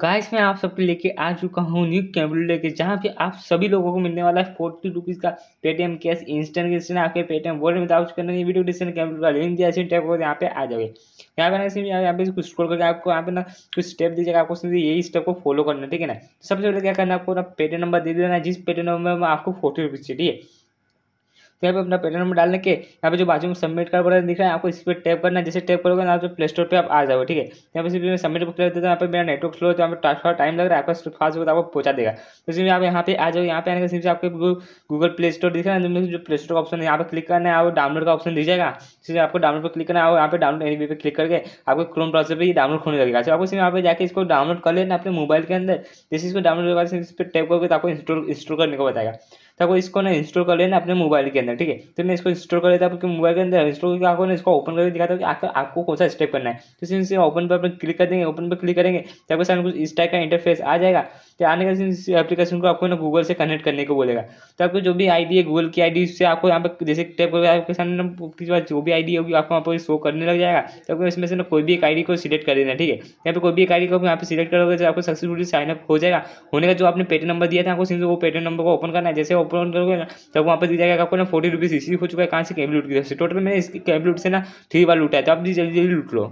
guys मैं आप सबके लेके आ चुका हूँ न्यू कैमरू लेके जहाँ पे आप सभी लोगों को मिलने वाला है फोर्टी रुपीज़ का पेटीएम कैश इंस्टेंट कैश आपके पेटीएम वॉलेट में तो करना वीडियो डिस्क्रिप्शन कैमरू का लिंक दिया टैप करके यहाँ पे आ जाओगे यहाँ पे ना यहाँ पे कुछ स्क्रोल करके आपको यहाँ पे ना कुछ स्टेप दीजिएगा आपको यही स्टेप को फॉलो करना ठीक है ना सबसे पहले क्या करना आपको ना पेटीएम नंबर दे देना जिस पेटीएम नंबर में आपको फोर्टी रुपीज़ चाहिए ठीक है तो यहाँ पे अपना पेटर नंबर डालने के यहाँ पे जो बाजू में सबमिट कर बटन दिख रहा है आपको इस पर टैप करना है जैसे टैप करोगे ना तो प्ले स्टोर पर आप आ जाओ ठीक है यहाँ पे मैं सबमिट पर देता हूँ यहाँ पर मेरा नेटवर्क स्लो है तो यहाँ पर ट्रांसफर टाइम लग रहा है आपका फास्ट होगा तो आपको पहुँचा देगा तो इसमें आप यहाँ पे आ जाओ यहाँ पे आने के सिर्फ आपको गूगल प्ले स्टोर दिख रहा है जो प्ले स्टोर का ऑप्शन है यहाँ पर क्लिक करना है आप डाउनलोड का ऑप्शन जाएगा सिर्फ आपको डाउनलोड पर क्लिक करना है यहाँ पे डाउनलोड एनी पे क्लिक करके आपको क्रोम ब्राउजर पर डाउनलोड होने लगेगा तो आपको सिर्फ यहाँ पे जाकर इसको डाउनलोड कर लेना अपने मोबाइल के अंदर जैसे इसको डाउनलोड करके इस पर टैप करोगे तो आपको इंस्टॉल इंस्टॉल करने को बताएगा तो आपको इसको ना इंस्टॉल कर लेना अपने मोबाइल के अंदर ठीक है तो मैं इसको इंस्टॉल कर लेता हूँ आपके मोबाइल के अंदर इंस्टॉल करके आपको इसको ओपन करके दिखाता हूँ कि आपको कौन सा स्टेप करना है तो सिंस ओपन पर क्लिक कर देंगे ओपन पर क्लिक करेंगे तो आपके सामने कुछ इस टाइप का इंटरफेस आ जाएगा तो आने के इस एप्लीकेशन को आपको ना गूगल से कनेक्ट करने को बोलेगा तो आपको जो भी आई है गूगल की आई से आपको यहाँ पर जैसे टाइप करके आपके सामने जो भी आई होगी आपको वहाँ पर शो करने लग जाएगा तो आपको इसमें से ना कोई भी एक आई को सिलेक्ट कर देना ठीक है यहाँ पर कोई भी एक आई को यहाँ पर सिलेक्ट करोगे तो आपको सक्सेसफुली साइनअप हो जाएगा होने का जो आपने पेटर्न नंबर दिया था आपको सिंस वो पेटर्न नंबर को ओपन करना है जैसे ओपन करोगे ना तब वहाँ पर दी जाएगा आपको ना फोर्टी रुपीज़ इसी हो चुका है कहाँ से कैब लूट की तरफ से टोटल मैंने इसकी कैब लूट से ना थ्री बार लूटा है तो आप भी जल्दी जल्दी लूट लो